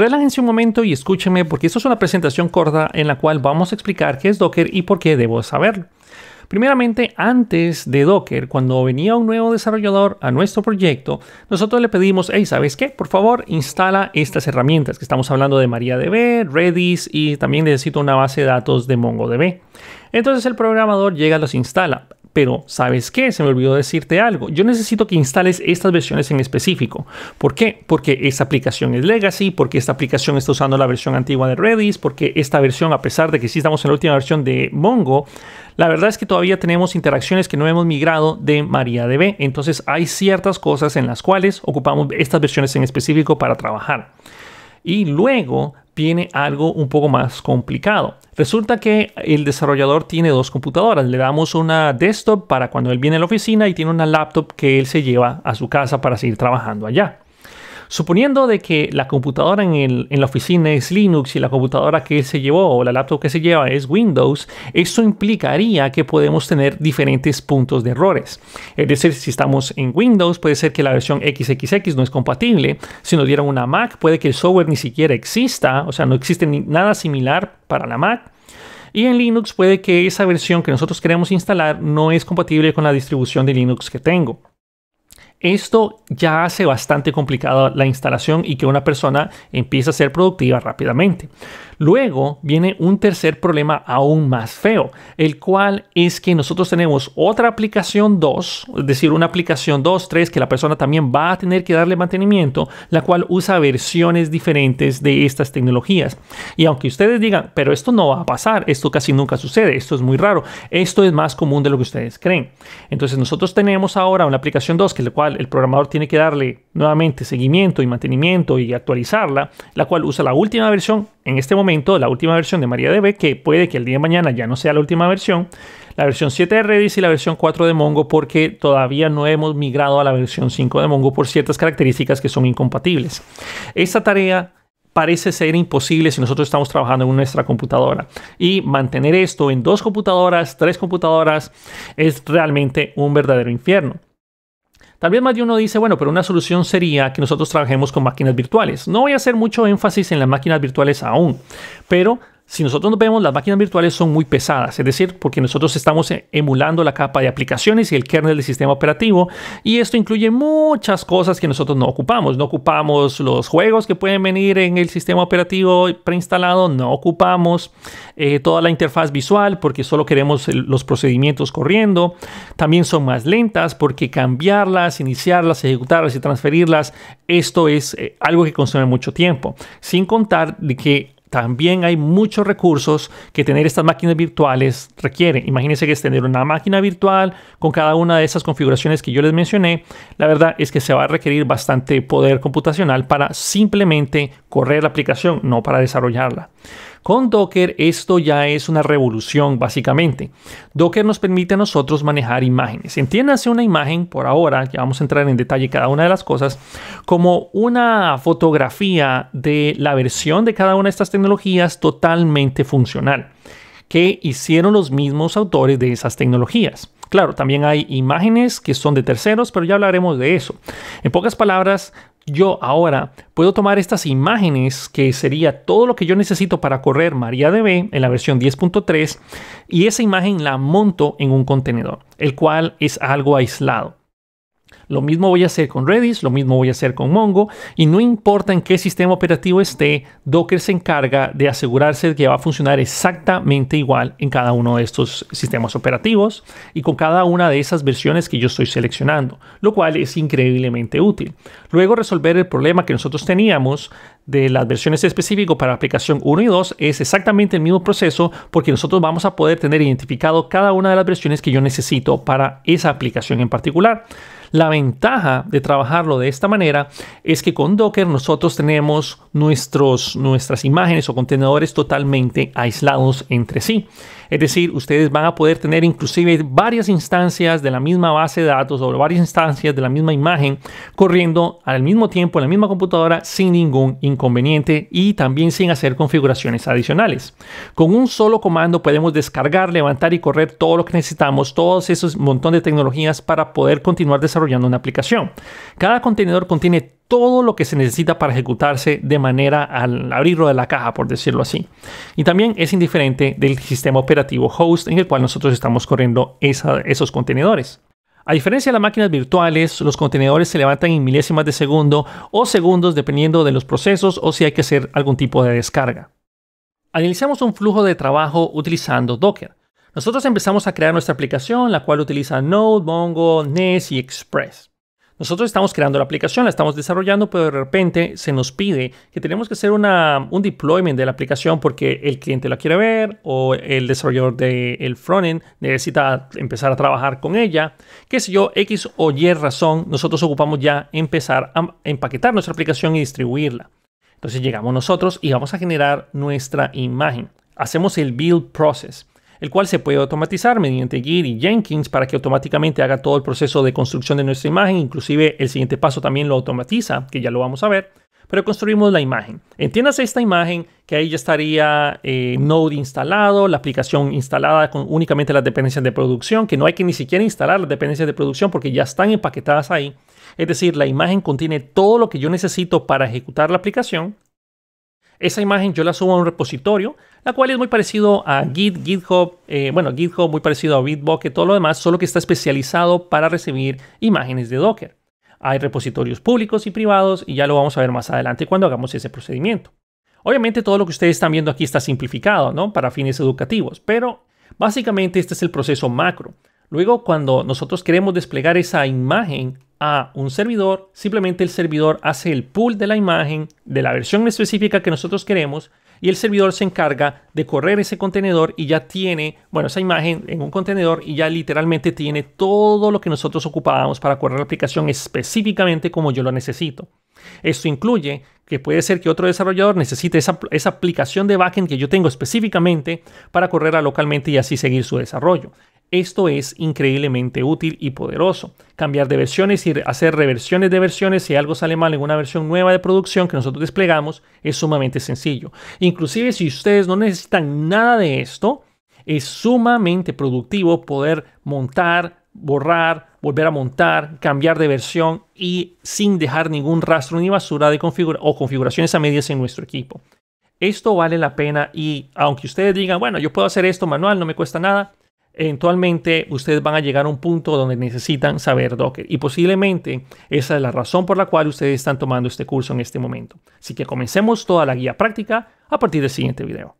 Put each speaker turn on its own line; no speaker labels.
relájense un momento y escúchenme porque esto es una presentación corta en la cual vamos a explicar qué es Docker y por qué debo saberlo. Primeramente, antes de Docker, cuando venía un nuevo desarrollador a nuestro proyecto, nosotros le pedimos, hey, ¿sabes qué? Por favor, instala estas herramientas, que estamos hablando de MariaDB, Redis y también necesito una base de datos de MongoDB. Entonces el programador llega, y los instala. Pero, ¿sabes qué? Se me olvidó decirte algo. Yo necesito que instales estas versiones en específico. ¿Por qué? Porque esta aplicación es legacy, porque esta aplicación está usando la versión antigua de Redis, porque esta versión, a pesar de que sí estamos en la última versión de Mongo, la verdad es que todavía tenemos interacciones que no hemos migrado de MariaDB. Entonces, hay ciertas cosas en las cuales ocupamos estas versiones en específico para trabajar. Y luego tiene algo un poco más complicado. Resulta que el desarrollador tiene dos computadoras. Le damos una desktop para cuando él viene a la oficina y tiene una laptop que él se lleva a su casa para seguir trabajando allá. Suponiendo de que la computadora en, la oficina es Linux y la computadora que se llevó o la laptop que se lleva es Windows, eso implicaría que podemos tener diferentes puntos de errores. Es decir, si estamos en Windows, puede ser que la versión XXX no es compatible. Si nos dieran una Mac, puede que el software ni siquiera exista, o sea, no existe nada similar para la Mac. Y en Linux puede que esa versión que nosotros queremos instalar no es compatible con la distribución de Linux que tengo. Esto ya hace bastante complicada la instalación y que una persona empiece a ser productiva rápidamente. Luego viene un tercer problema aún más feo, el cual es que nosotros tenemos otra aplicación 2, es decir, una aplicación 2, 3 que la persona también va a tener que darle mantenimiento, la cual usa versiones diferentes de estas tecnologías. Y aunque ustedes digan, pero esto no va a pasar, esto casi nunca sucede, esto es muy raro, esto es más común de lo que ustedes creen. Entonces nosotros tenemos ahora una aplicación 2 que la cual el programador tiene que darle nuevamente seguimiento y mantenimiento y actualizarla, la cual usa la última versión, en este momento la última versión de MariaDB, que puede que el día de mañana ya no sea la última versión, la versión 7 de Redis y la versión 4 de Mongo, porque todavía no hemos migrado a la versión 5 de Mongo por ciertas características que son incompatibles. Esta tarea parece ser imposible si nosotros estamos trabajando en nuestra computadora. Y mantener esto en dos computadoras, tres computadoras, es realmente un verdadero infierno. Tal vez más de uno dice, bueno, pero una solución sería que nosotros trabajemos con máquinas virtuales. No voy a hacer mucho énfasis en las máquinas virtuales aún, pero si nosotros nos vemos, las máquinas virtuales son muy pesadas, es decir, porque nosotros estamos e, emulando la capa de aplicaciones y el kernel del sistema operativo, y esto incluye muchas cosas que nosotros no ocupamos. No ocupamos los juegos que pueden venir en el sistema operativo preinstalado, no ocupamos eh, toda la interfaz visual porque solo queremos los procedimientos corriendo. También son más lentas porque cambiarlas, iniciarlas, ejecutarlas y transferirlas, esto es eh, algo que consume mucho tiempo. Sin contar de que también hay muchos recursos que tener estas máquinas virtuales requiere. Imagínense que es tener una máquina virtual con cada una de esas configuraciones que yo les mencioné. La verdad es que se va a requerir bastante poder computacional para simplemente correr la aplicación, no para desarrollarla. Con Docker esto ya es una revolución básicamente. Docker nos permite a nosotros manejar imágenes. Entiéndase una imagen, por ahora, ya vamos a entrar en detalle cada una de las cosas, como una fotografía de la versión de cada una de estas tecnologías totalmente funcional que hicieron los mismos autores de esas tecnologías. Claro, también hay imágenes que son de terceros, pero ya hablaremos de eso. En pocas palabras, yo ahora puedo tomar estas imágenes, que sería todo lo que yo necesito para correr MariaDB en la versión 10.3, y esa imagen la monto en un contenedor, el cual es algo aislado. Lo mismo voy a hacer con Redis, lo mismo voy a hacer con Mongo y no importa en qué sistema operativo esté, Docker se encarga de asegurarse de que va a funcionar exactamente igual en cada uno de estos sistemas operativos y con cada una de esas versiones que yo estoy seleccionando, lo cual es increíblemente útil. Luego resolver el problema que nosotros teníamos de las versiones específicas para aplicación 1 y 2 es exactamente el mismo proceso porque nosotros vamos a poder tener identificado cada una de las versiones que yo necesito para esa aplicación en particular. La ventaja de trabajarlo de esta manera es que con Docker nosotros tenemos nuestros, nuestras imágenes o contenedores totalmente aislados entre sí. Es decir, ustedes van a poder tener inclusive varias instancias de la misma base de datos o varias instancias de la misma imagen corriendo al mismo tiempo en la misma computadora sin ningún inconveniente y también sin hacer configuraciones adicionales. Con un solo comando podemos descargar, levantar y correr todo lo que necesitamos, todos esos montón de tecnologías para poder continuar desarrollando una aplicación. Cada contenedor contiene todo lo que se necesita para ejecutarse de manera al abrirlo de la caja, por decirlo así. Y también es indiferente del sistema operativo host en el cual nosotros estamos corriendo esos contenedores. A diferencia de las máquinas virtuales, los contenedores se levantan en milésimas de segundo o segundos dependiendo de los procesos o si hay que hacer algún tipo de descarga. Analizamos un flujo de trabajo utilizando Docker. Nosotros empezamos a crear nuestra aplicación, la cual utiliza Node, Mongo, NES y Express. Nosotros estamos creando la aplicación, la estamos desarrollando, pero de repente se nos pide que tenemos que hacer un deployment de la aplicación porque el cliente la quiere ver o el desarrollador del frontend necesita empezar a trabajar con ella. Qué sé yo, X o Y razón, nosotros ocupamos ya empezar a empaquetar nuestra aplicación y distribuirla. Entonces llegamos nosotros y vamos a generar nuestra imagen. Hacemos el build process el cual se puede automatizar mediante Git y Jenkins para que automáticamente haga todo el proceso de construcción de nuestra imagen, inclusive el siguiente paso también lo automatiza, que ya lo vamos a ver, pero construimos la imagen. Entiéndase esta imagen que ahí ya estaría eh, Node instalado, la aplicación instalada con únicamente las dependencias de producción, que no hay que ni siquiera instalar las dependencias de producción porque ya están empaquetadas ahí. Es decir, la imagen contiene todo lo que yo necesito para ejecutar la aplicación esa imagen yo la subo a un repositorio, la cual es muy parecido a Git, GitHub, eh, bueno, GitHub muy parecido a Bitbucket, todo lo demás, solo que está especializado para recibir imágenes de Docker. Hay repositorios públicos y privados y ya lo vamos a ver más adelante cuando hagamos ese procedimiento. Obviamente todo lo que ustedes están viendo aquí está simplificado, ¿no? Para fines educativos, pero básicamente este es el proceso macro. Luego, cuando nosotros queremos desplegar esa imagen a un servidor, simplemente el servidor hace el pool de la imagen de la versión específica que nosotros queremos y el servidor se encarga de correr ese contenedor y ya tiene, bueno, esa imagen en un contenedor y ya literalmente tiene todo lo que nosotros ocupábamos para correr la aplicación específicamente como yo lo necesito. Esto incluye que puede ser que otro desarrollador necesite esa, esa aplicación de backend que yo tengo específicamente para correrla localmente y así seguir su desarrollo. Esto es increíblemente útil y poderoso. Cambiar de versiones y hacer reversiones de versiones si algo sale mal en una versión nueva de producción que nosotros desplegamos es sumamente sencillo. Inclusive si ustedes no necesitan nada de esto, es sumamente productivo poder montar, borrar, volver a montar, cambiar de versión y sin dejar ningún rastro ni basura de o configuraciones a medias en nuestro equipo. Esto vale la pena y aunque ustedes digan, bueno, yo puedo hacer esto manual, no me cuesta nada, eventualmente ustedes van a llegar a un punto donde necesitan saber Docker y posiblemente esa es la razón por la cual ustedes están tomando este curso en este momento. Así que comencemos toda la guía práctica a partir del siguiente video.